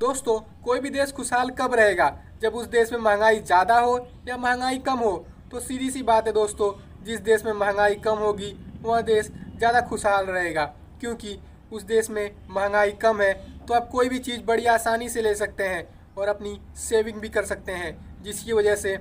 दोस्तों कोई भी देश खुशहाल कब रहेगा जब उस देश में महंगाई ज़्यादा हो या महंगाई कम हो तो सीधी सी बात है दोस्तों जिस देश में महंगाई कम होगी वह देश ज़्यादा खुशहाल रहेगा क्योंकि उस देश में महंगाई कम है तो आप कोई भी चीज़ बड़ी आसानी से ले सकते हैं और अपनी सेविंग भी कर सकते हैं जिसकी वजह से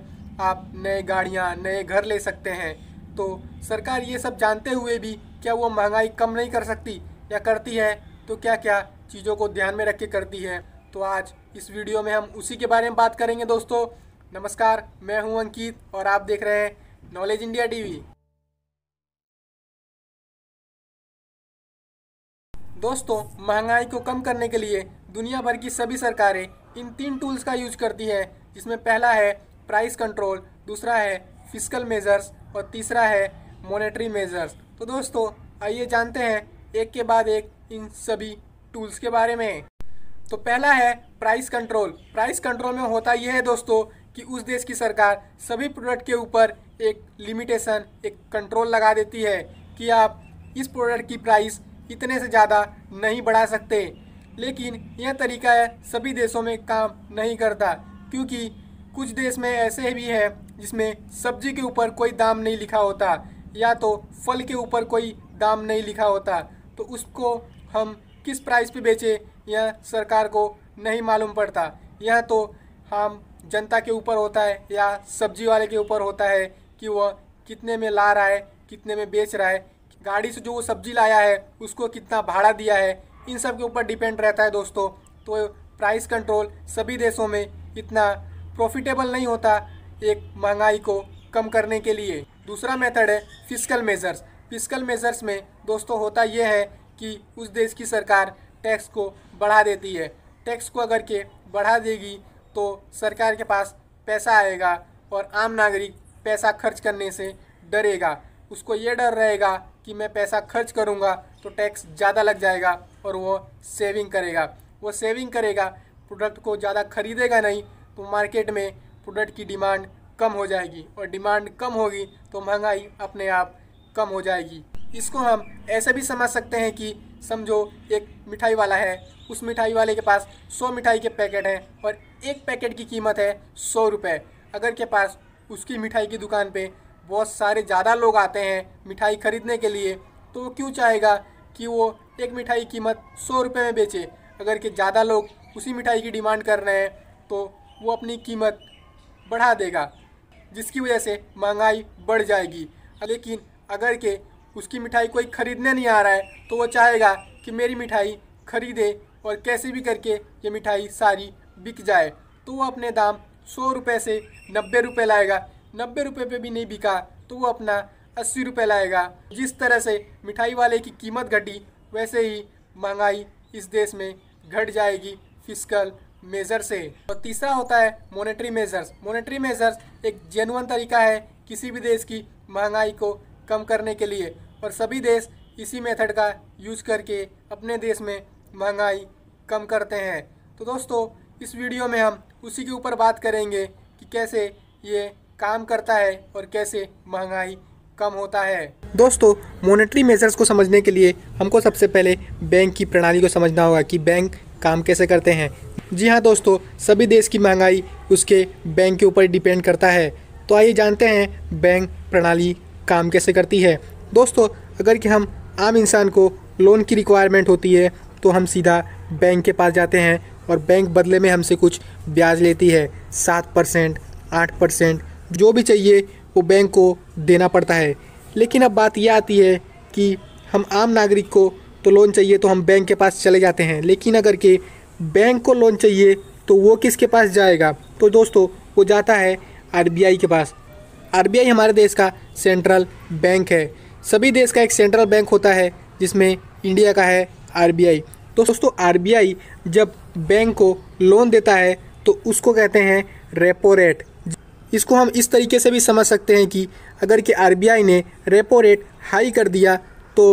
आप नए गाड़ियाँ नए घर ले सकते हैं तो सरकार ये सब जानते हुए भी क्या वो महंगाई कम नहीं कर सकती या करती है तो क्या क्या चीज़ों को ध्यान में रख के करती है तो आज इस वीडियो में हम उसी के बारे में बात करेंगे दोस्तों नमस्कार मैं हूं अंकित और आप देख रहे हैं नॉलेज इंडिया टीवी दोस्तों महंगाई को कम करने के लिए दुनिया भर की सभी सरकारें इन तीन टूल्स का यूज करती हैं जिसमें पहला है प्राइस कंट्रोल दूसरा है फिजिकल मेजर्स और तीसरा है मॉनेटरी मेजर्स तो दोस्तों आइए जानते हैं एक के बाद एक इन सभी टूल्स के बारे में तो पहला है प्राइस कंट्रोल प्राइस कंट्रोल में होता यह है दोस्तों कि उस देश की सरकार सभी प्रोडक्ट के ऊपर एक लिमिटेशन एक कंट्रोल लगा देती है कि आप इस प्रोडक्ट की प्राइस इतने से ज़्यादा नहीं बढ़ा सकते लेकिन यह तरीका है सभी देशों में काम नहीं करता क्योंकि कुछ देश में ऐसे भी है जिसमें सब्जी के ऊपर कोई दाम नहीं लिखा होता या तो फल के ऊपर कोई दाम नहीं लिखा होता तो उसको हम किस प्राइस पे बेचें यह सरकार को नहीं मालूम पड़ता यह तो हम जनता के ऊपर होता है या सब्जी वाले के ऊपर होता है कि वह कितने में ला रहा है कितने में बेच रहा है गाड़ी से जो वो सब्जी लाया है उसको कितना भाड़ा दिया है इन सब के ऊपर डिपेंड रहता है दोस्तों तो प्राइस कंट्रोल सभी देशों में इतना प्रॉफिटेबल नहीं होता एक महंगाई को कम करने के लिए दूसरा मेथड है फिजिकल मेज़र्स फिजिकल मेज़र्स में दोस्तों होता यह है कि उस देश की सरकार टैक्स को बढ़ा देती है टैक्स को अगर के बढ़ा देगी तो सरकार के पास पैसा आएगा और आम नागरिक पैसा खर्च करने से डरेगा उसको ये डर रहेगा कि मैं पैसा खर्च करूँगा तो टैक्स ज़्यादा लग जाएगा और वो सेविंग करेगा वो सेविंग करेगा प्रोडक्ट को ज़्यादा खरीदेगा नहीं तो मार्केट में प्रोडक्ट की डिमांड कम हो जाएगी और डिमांड कम होगी तो महंगाई अपने आप कम हो जाएगी इसको हम ऐसे भी समझ सकते हैं कि समझो एक मिठाई वाला है उस मिठाई वाले के पास सौ मिठाई के पैकेट हैं और एक पैकेट की कीमत है सौ रुपये अगर के पास उसकी मिठाई की दुकान पे बहुत सारे ज़्यादा लोग आते हैं मिठाई ख़रीदने के लिए तो वो क्यों चाहेगा कि वो एक मिठाई की कीमत सौ रुपये में बेचे अगर के ज़्यादा लोग उसी मिठाई की डिमांड कर रहे हैं तो वो अपनी कीमत बढ़ा देगा जिसकी वजह से महंगाई बढ़ जाएगी लेकिन अगर के उसकी मिठाई कोई ख़रीदने नहीं आ रहा है तो वो चाहेगा कि मेरी मिठाई ख़रीदे और कैसे भी करके ये मिठाई सारी बिक जाए तो वो अपने दाम सौ रुपये से नब्बे रुपये लाएगा नब्बे रुपये पर भी नहीं बिका तो वो अपना अस्सी रुपये लाएगा जिस तरह से मिठाई वाले की कीमत घटी वैसे ही महंगाई इस देश में घट जाएगी फिजिकल मेज़र से और तीसरा होता है मॉनेटरी मेज़र्स मोनेट्री मेज़र्स एक जेनुअन तरीका है किसी भी देश की महंगाई को कम करने के लिए और सभी देश इसी मेथड का यूज़ करके अपने देश में महंगाई कम करते हैं तो दोस्तों इस वीडियो में हम उसी के ऊपर बात करेंगे कि कैसे ये काम करता है और कैसे महंगाई कम होता है दोस्तों मोनेटरी मेजर्स को समझने के लिए हमको सबसे पहले बैंक की प्रणाली को समझना होगा कि बैंक काम कैसे करते हैं जी हाँ दोस्तों सभी देश की महंगाई उसके बैंक के ऊपर डिपेंड करता है तो आइए जानते हैं बैंक प्रणाली काम कैसे करती है दोस्तों अगर कि हम आम इंसान को लोन की रिक्वायरमेंट होती है तो हम सीधा बैंक के पास जाते हैं और बैंक बदले में हमसे कुछ ब्याज लेती है सात परसेंट आठ परसेंट जो भी चाहिए वो बैंक को देना पड़ता है लेकिन अब बात यह आती है कि हम आम नागरिक को तो लोन चाहिए तो हम बैंक के पास चले जाते हैं लेकिन अगर के बैंक को लोन चाहिए तो वो किसके पास जाएगा तो दोस्तों वो जाता है आर के पास आरबीआई हमारे देश का सेंट्रल बैंक है सभी देश का एक सेंट्रल बैंक होता है जिसमें इंडिया का है आरबीआई तो दोस्तों आरबीआई जब बैंक को लोन देता है तो उसको कहते हैं रेपो रेट इसको हम इस तरीके से भी समझ सकते हैं कि अगर कि आर ने रेपो रेट हाई कर दिया तो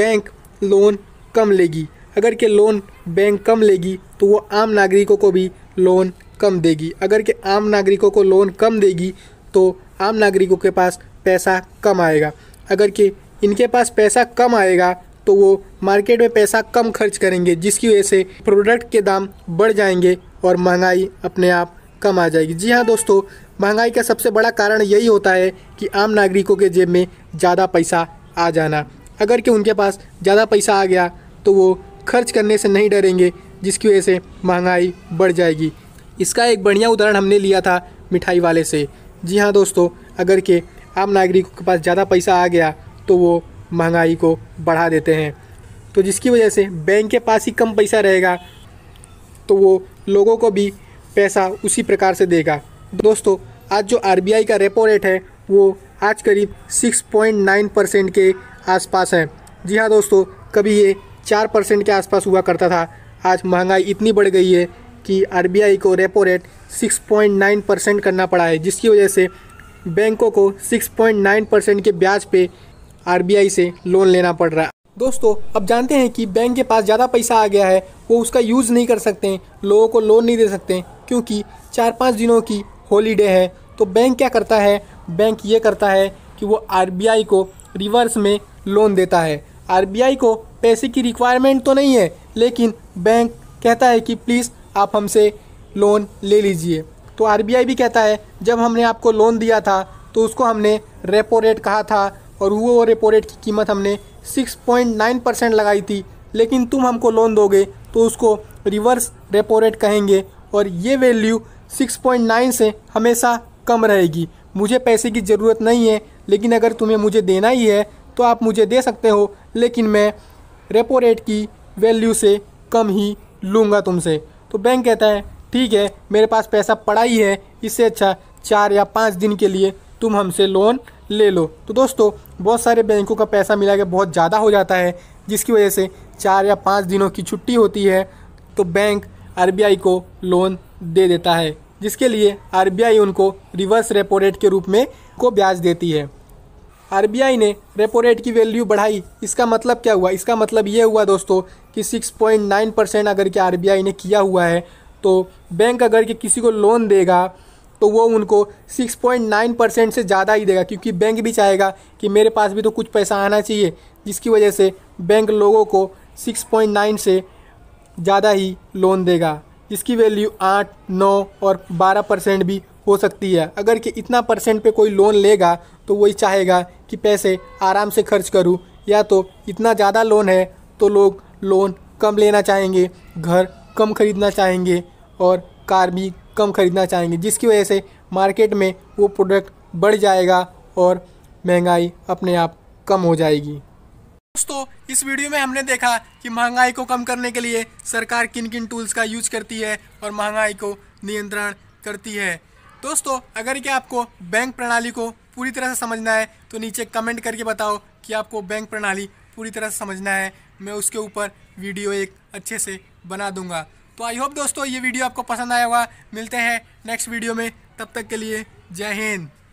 बैंक लोन कम लेगी अगर के लोन बैंक कम लेगी तो वो आम नागरिकों को भी लोन कम देगी अगर के आम नागरिकों को लोन कम देगी तो आम नागरिकों के पास पैसा कम आएगा अगर कि इनके पास पैसा कम आएगा तो वो मार्केट में पैसा कम खर्च करेंगे जिसकी वजह से प्रोडक्ट के दाम बढ़ जाएंगे और महंगाई अपने आप कम आ जाएगी जी हाँ दोस्तों महंगाई का सबसे बड़ा कारण यही होता है कि आम नागरिकों के जेब में ज़्यादा पैसा आ जाना अगर कि उनके पास ज़्यादा पैसा आ गया तो वो खर्च करने से नहीं डरेंगे जिसकी वजह से महंगाई बढ़ जाएगी इसका एक बढ़िया उदाहरण हमने लिया था मिठाई वाले से जी हाँ दोस्तों अगर के आम नागरिकों के पास ज़्यादा पैसा आ गया तो वो महंगाई को बढ़ा देते हैं तो जिसकी वजह से बैंक के पास ही कम पैसा रहेगा तो वो लोगों को भी पैसा उसी प्रकार से देगा दोस्तों आज जो आर का रेपो रेट है वो आज करीब 6.9 परसेंट के आसपास है जी हाँ दोस्तों कभी ये चार परसेंट के आसपास हुआ करता था आज महंगाई इतनी बढ़ गई है कि आरबीआई को रेपो रेट 6.9 परसेंट करना पड़ा है जिसकी वजह से बैंकों को 6.9 परसेंट के ब्याज पे आरबीआई से लोन लेना पड़ रहा है दोस्तों अब जानते हैं कि बैंक के पास ज़्यादा पैसा आ गया है वो उसका यूज़ नहीं कर सकते हैं लोगों को लोन नहीं दे सकते क्योंकि चार पाँच दिनों की हॉलीडे है तो बैंक क्या करता है बैंक ये करता है कि वो आर को रिवर्स में लोन देता है आर को पैसे की रिक्वायरमेंट तो नहीं है लेकिन बैंक कहता है कि प्लीज़ आप हमसे लोन ले लीजिए तो आर भी कहता है जब हमने आपको लोन दिया था तो उसको हमने रेपो रेट कहा था और वो रेपो रेट की कीमत हमने 6.9 परसेंट लगाई थी लेकिन तुम हमको लोन दोगे तो उसको रिवर्स रेपो रेट कहेंगे और ये वैल्यू 6.9 से हमेशा कम रहेगी मुझे पैसे की ज़रूरत नहीं है लेकिन अगर तुम्हें मुझे देना ही है तो आप मुझे दे सकते हो लेकिन मैं रेपो रेट की वैल्यू से कम ही लूँगा तुमसे तो बैंक कहता है ठीक है मेरे पास पैसा पड़ा ही है इससे अच्छा चार या पाँच दिन के लिए तुम हमसे लोन ले लो तो दोस्तों बहुत सारे बैंकों का पैसा मिला के बहुत ज़्यादा हो जाता है जिसकी वजह से चार या पाँच दिनों की छुट्टी होती है तो बैंक आर को लोन दे देता है जिसके लिए आर उनको रिवर्स रेपो रेट के रूप में को ब्याज देती है आरबीआई ने रेपो रेट की वैल्यू बढ़ाई इसका मतलब क्या हुआ इसका मतलब ये हुआ दोस्तों कि 6.9 परसेंट अगर के आरबीआई ने किया हुआ है तो बैंक अगर के किसी को लोन देगा तो वो उनको 6.9 परसेंट से ज़्यादा ही देगा क्योंकि बैंक भी चाहेगा कि मेरे पास भी तो कुछ पैसा आना चाहिए जिसकी वजह से बैंक लोगों को सिक्स से ज़्यादा ही लोन देगा जिसकी वैल्यू आठ नौ और बारह परसेंट भी हो सकती है अगर कि इतना परसेंट पे कोई लोन लेगा तो वही चाहेगा कि पैसे आराम से खर्च करूँ या तो इतना ज़्यादा लोन है तो लोग लोन कम लेना चाहेंगे घर कम खरीदना चाहेंगे और कार भी कम खरीदना चाहेंगे जिसकी वजह से मार्केट में वो प्रोडक्ट बढ़ जाएगा और महंगाई अपने आप कम हो जाएगी दोस्तों इस वीडियो में हमने देखा कि महंगाई को कम करने के लिए सरकार किन किन टूल्स का यूज करती है और महंगाई को नियंत्रण करती है दोस्तों अगर क्या आपको बैंक प्रणाली को पूरी तरह से समझना है तो नीचे कमेंट करके बताओ कि आपको बैंक प्रणाली पूरी तरह से समझना है मैं उसके ऊपर वीडियो एक अच्छे से बना दूंगा तो आई होप दोस्तों ये वीडियो आपको पसंद आया होगा मिलते हैं नेक्स्ट वीडियो में तब तक के लिए जय हिंद